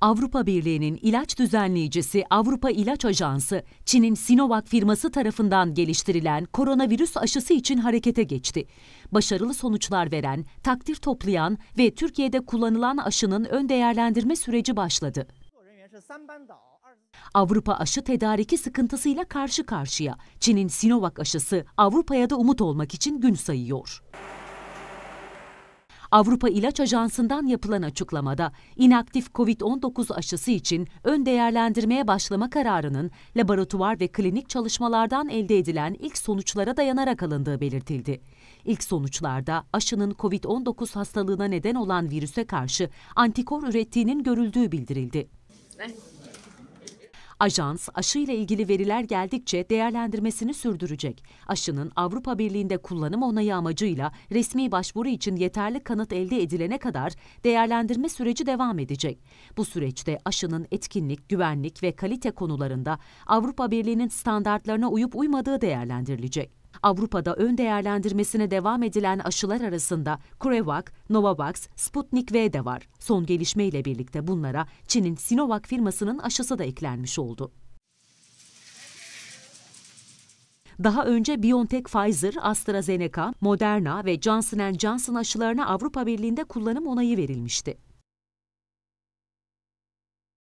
Avrupa Birliği'nin ilaç düzenleyicisi Avrupa İlaç Ajansı, Çin'in Sinovac firması tarafından geliştirilen koronavirüs aşısı için harekete geçti. Başarılı sonuçlar veren, takdir toplayan ve Türkiye'de kullanılan aşının ön değerlendirme süreci başladı. Avrupa aşı tedariki sıkıntısıyla karşı karşıya. Çin'in Sinovac aşısı Avrupa'ya da umut olmak için gün sayıyor. Avrupa İlaç Ajansı'ndan yapılan açıklamada inaktif COVID-19 aşısı için ön değerlendirmeye başlama kararının laboratuvar ve klinik çalışmalardan elde edilen ilk sonuçlara dayanarak alındığı belirtildi. İlk sonuçlarda aşının COVID-19 hastalığına neden olan virüse karşı antikor ürettiğinin görüldüğü bildirildi. Ajans aşıyla ilgili veriler geldikçe değerlendirmesini sürdürecek. Aşının Avrupa Birliği'nde kullanım onayı amacıyla resmi başvuru için yeterli kanıt elde edilene kadar değerlendirme süreci devam edecek. Bu süreçte aşının etkinlik, güvenlik ve kalite konularında Avrupa Birliği'nin standartlarına uyup uymadığı değerlendirilecek. Avrupa'da ön değerlendirmesine devam edilen aşılar arasında CureVac, Novavax, Sputnik V de var. Son gelişme ile birlikte bunlara Çin'in Sinovac firmasının aşısı da eklenmiş oldu. Daha önce BioNTech, Pfizer, AstraZeneca, Moderna ve Johnson Johnson aşılarına Avrupa Birliği'nde kullanım onayı verilmişti.